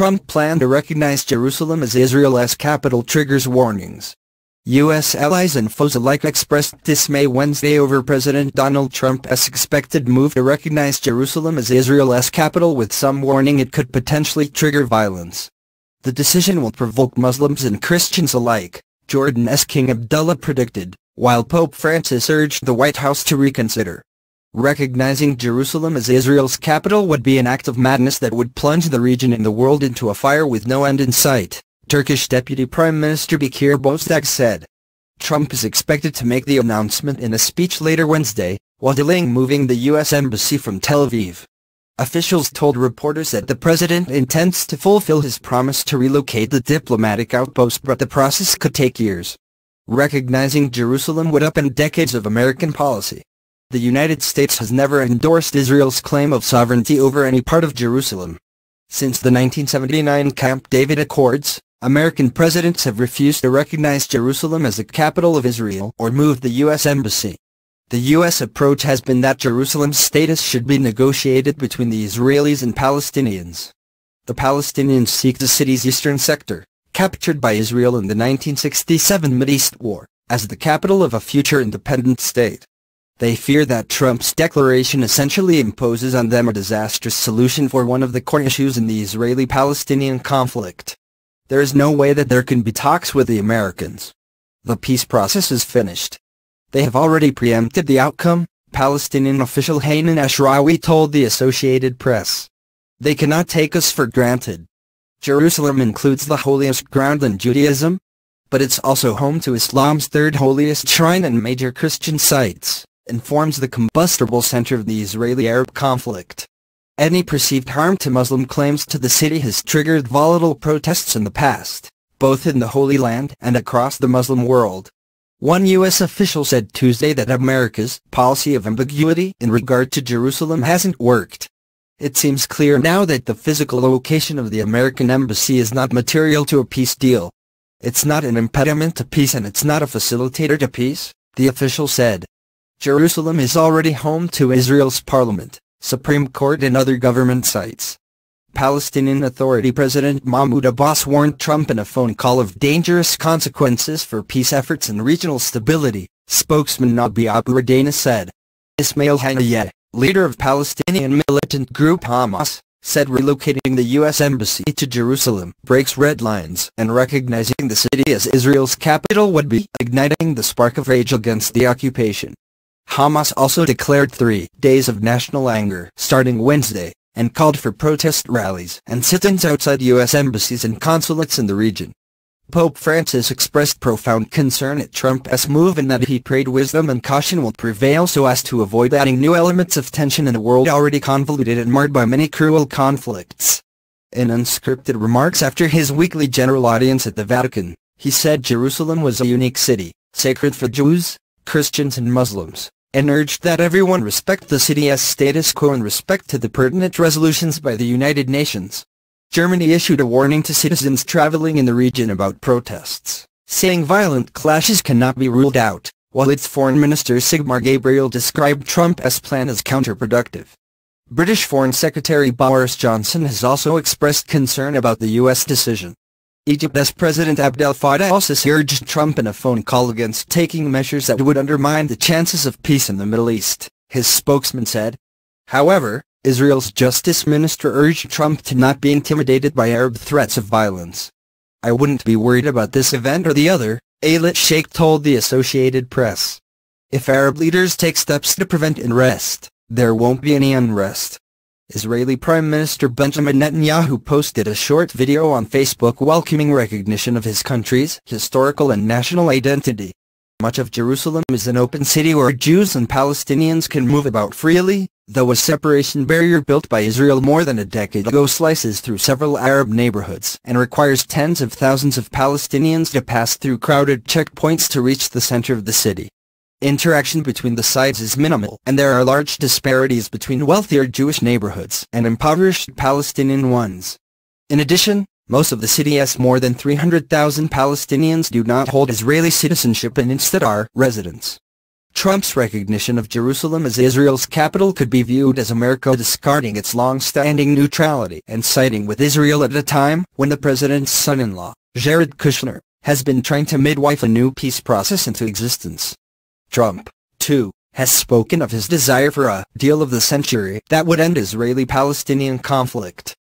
Trump plan to recognize Jerusalem as Israel's capital triggers warnings. U.S. allies and foes alike expressed dismay Wednesday over President Donald Trump's expected move to recognize Jerusalem as Israel's capital with some warning it could potentially trigger violence. The decision will provoke Muslims and Christians alike, Jordan's King Abdullah predicted, while Pope Francis urged the White House to reconsider. Recognizing Jerusalem as Israel's capital would be an act of madness that would plunge the region and the world into a fire with no end in sight, Turkish Deputy Prime Minister Bekir Bozdag said. Trump is expected to make the announcement in a speech later Wednesday, while delaying moving the U.S. Embassy from Tel Aviv. Officials told reporters that the president intends to fulfill his promise to relocate the diplomatic outpost but the process could take years. Recognizing Jerusalem would upend decades of American policy the United States has never endorsed Israel's claim of sovereignty over any part of Jerusalem. Since the 1979 Camp David Accords, American presidents have refused to recognize Jerusalem as the capital of Israel or move the U.S. embassy. The U.S. approach has been that Jerusalem's status should be negotiated between the Israelis and Palestinians. The Palestinians seek the city's eastern sector, captured by Israel in the 1967 Mideast War, as the capital of a future independent state. They fear that Trump's declaration essentially imposes on them a disastrous solution for one of the core issues in the Israeli-Palestinian conflict. There is no way that there can be talks with the Americans. The peace process is finished. They have already preempted the outcome, Palestinian official Hanan Ashrawi told the Associated Press. They cannot take us for granted. Jerusalem includes the holiest ground in Judaism, but it's also home to Islam's third holiest shrine and major Christian sites and forms the combustible center of the Israeli-Arab conflict. Any perceived harm to Muslim claims to the city has triggered volatile protests in the past, both in the Holy Land and across the Muslim world. One U.S. official said Tuesday that America's policy of ambiguity in regard to Jerusalem hasn't worked. It seems clear now that the physical location of the American embassy is not material to a peace deal. It's not an impediment to peace and it's not a facilitator to peace, the official said. Jerusalem is already home to Israel's parliament, Supreme Court and other government sites. Palestinian Authority President Mahmoud Abbas warned Trump in a phone call of dangerous consequences for peace efforts and regional stability, spokesman Nabi Abu Radana said. Ismail Haniyeh, leader of Palestinian militant group Hamas, said relocating the U.S. Embassy to Jerusalem breaks red lines and recognizing the city as Israel's capital would be igniting the spark of rage against the occupation. Hamas also declared three days of national anger starting Wednesday, and called for protest rallies and sit-ins outside U.S. embassies and consulates in the region. Pope Francis expressed profound concern at Trump's move and that he prayed wisdom and caution will prevail so as to avoid adding new elements of tension in a world already convoluted and marred by many cruel conflicts. In unscripted remarks after his weekly general audience at the Vatican, he said Jerusalem was a unique city, sacred for Jews, Christians and Muslims and urged that everyone respect the city's status quo in respect to the pertinent resolutions by the United Nations. Germany issued a warning to citizens traveling in the region about protests, saying violent clashes cannot be ruled out, while its Foreign Minister Sigmar Gabriel described Trump's plan as counterproductive. British Foreign Secretary Boris Johnson has also expressed concern about the U.S. decision. Egypt's President Abdel Fattah al-Sisi urged Trump in a phone call against taking measures that would undermine the chances of peace in the Middle East, his spokesman said. However, Israel's justice minister urged Trump to not be intimidated by Arab threats of violence. I wouldn't be worried about this event or the other, Alit Sheikh told the Associated Press. If Arab leaders take steps to prevent unrest, there won't be any unrest. Israeli Prime Minister Benjamin Netanyahu posted a short video on Facebook welcoming recognition of his country's historical and national identity. Much of Jerusalem is an open city where Jews and Palestinians can move about freely, though a separation barrier built by Israel more than a decade ago slices through several Arab neighborhoods and requires tens of thousands of Palestinians to pass through crowded checkpoints to reach the center of the city. Interaction between the sides is minimal, and there are large disparities between wealthier Jewish neighborhoods and impoverished Palestinian ones. In addition, most of the city's more than 300,000 Palestinians do not hold Israeli citizenship and instead are residents. Trump's recognition of Jerusalem as Israel's capital could be viewed as America discarding its long-standing neutrality and siding with Israel at a time when the president's son-in-law, Jared Kushner, has been trying to midwife a new peace process into existence. Trump, too, has spoken of his desire for a deal of the century that would end Israeli-Palestinian conflict.